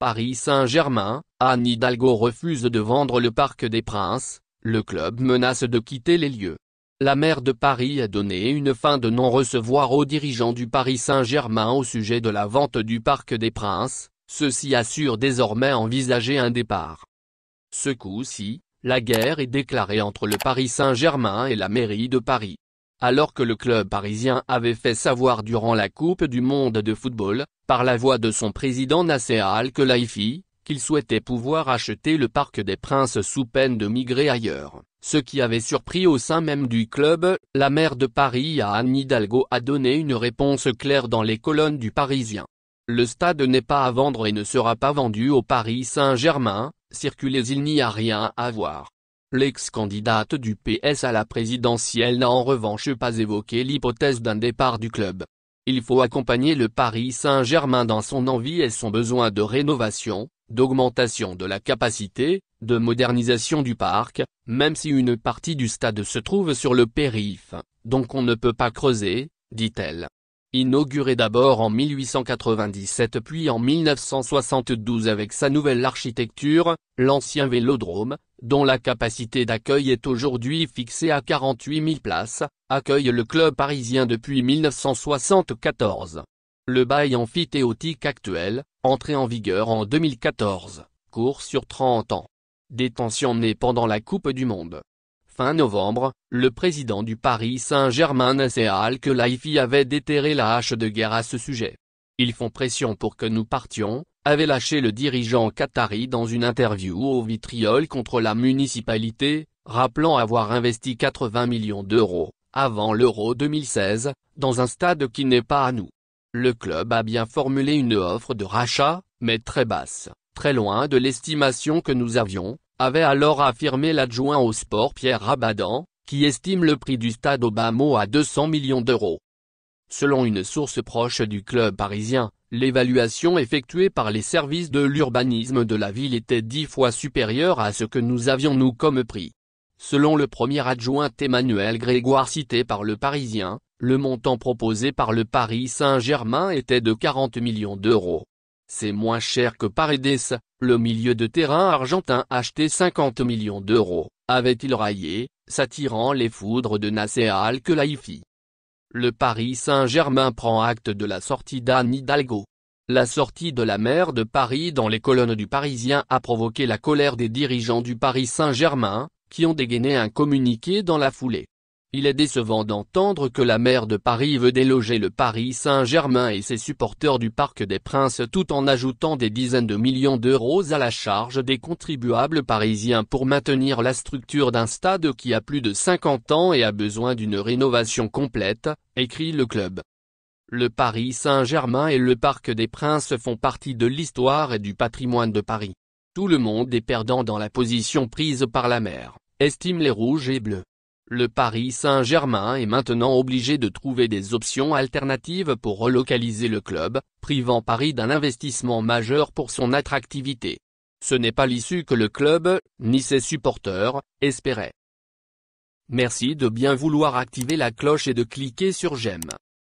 Paris Saint-Germain, Anne Hidalgo refuse de vendre le Parc des Princes, le club menace de quitter les lieux. La maire de Paris a donné une fin de non-recevoir aux dirigeants du Paris Saint-Germain au sujet de la vente du Parc des Princes, ceci assure désormais envisager un départ. Ce coup-ci, la guerre est déclarée entre le Paris Saint-Germain et la mairie de Paris alors que le club parisien avait fait savoir durant la Coupe du Monde de football, par la voix de son président Nasser Al-Khelaifi, qu'il souhaitait pouvoir acheter le Parc des Princes sous peine de migrer ailleurs. Ce qui avait surpris au sein même du club, la maire de Paris à Anne Hidalgo a donné une réponse claire dans les colonnes du Parisien. Le stade n'est pas à vendre et ne sera pas vendu au Paris Saint-Germain, circulez il n'y a rien à voir. L'ex-candidate du PS à la présidentielle n'a en revanche pas évoqué l'hypothèse d'un départ du club. Il faut accompagner le Paris Saint-Germain dans son envie et son besoin de rénovation, d'augmentation de la capacité, de modernisation du parc, même si une partie du stade se trouve sur le périph, donc on ne peut pas creuser, dit-elle. Inauguré d'abord en 1897 puis en 1972 avec sa nouvelle architecture, l'ancien vélodrome, dont la capacité d'accueil est aujourd'hui fixée à 48 000 places, accueille le club parisien depuis 1974. Le bail amphithéotique actuel, entré en vigueur en 2014, court sur 30 ans. Détention née pendant la Coupe du Monde. Fin novembre, le président du Paris Saint-Germain Nasser que khelaifi avait déterré la hache de guerre à ce sujet. Ils font pression pour que nous partions, avait lâché le dirigeant qatari dans une interview au vitriol contre la municipalité, rappelant avoir investi 80 millions d'euros, avant l'Euro 2016, dans un stade qui n'est pas à nous. Le club a bien formulé une offre de rachat, mais très basse, très loin de l'estimation que nous avions, avait alors affirmé l'adjoint au sport Pierre Rabadan, qui estime le prix du stade Obama à 200 millions d'euros. Selon une source proche du club parisien, l'évaluation effectuée par les services de l'urbanisme de la ville était dix fois supérieure à ce que nous avions nous comme prix. Selon le premier adjoint Emmanuel Grégoire cité par le Parisien, le montant proposé par le Paris Saint-Germain était de 40 millions d'euros. C'est moins cher que Paredes, le milieu de terrain argentin acheté 50 millions d'euros, avait-il raillé, s'attirant les foudres de Nasser Al-Khelaifi. Le Paris Saint-Germain prend acte de la sortie d'Anne Hidalgo. La sortie de la maire de Paris dans les colonnes du Parisien a provoqué la colère des dirigeants du Paris Saint-Germain, qui ont dégainé un communiqué dans la foulée. Il est décevant d'entendre que la maire de Paris veut déloger le Paris Saint-Germain et ses supporters du Parc des Princes tout en ajoutant des dizaines de millions d'euros à la charge des contribuables parisiens pour maintenir la structure d'un stade qui a plus de 50 ans et a besoin d'une rénovation complète, écrit le club. Le Paris Saint-Germain et le Parc des Princes font partie de l'histoire et du patrimoine de Paris. Tout le monde est perdant dans la position prise par la maire, estiment les rouges et bleus le Paris Saint-Germain est maintenant obligé de trouver des options alternatives pour relocaliser le club, privant Paris d'un investissement majeur pour son attractivité. Ce n'est pas l'issue que le club, ni ses supporters, espéraient. Merci de bien vouloir activer la cloche et de cliquer sur j'aime.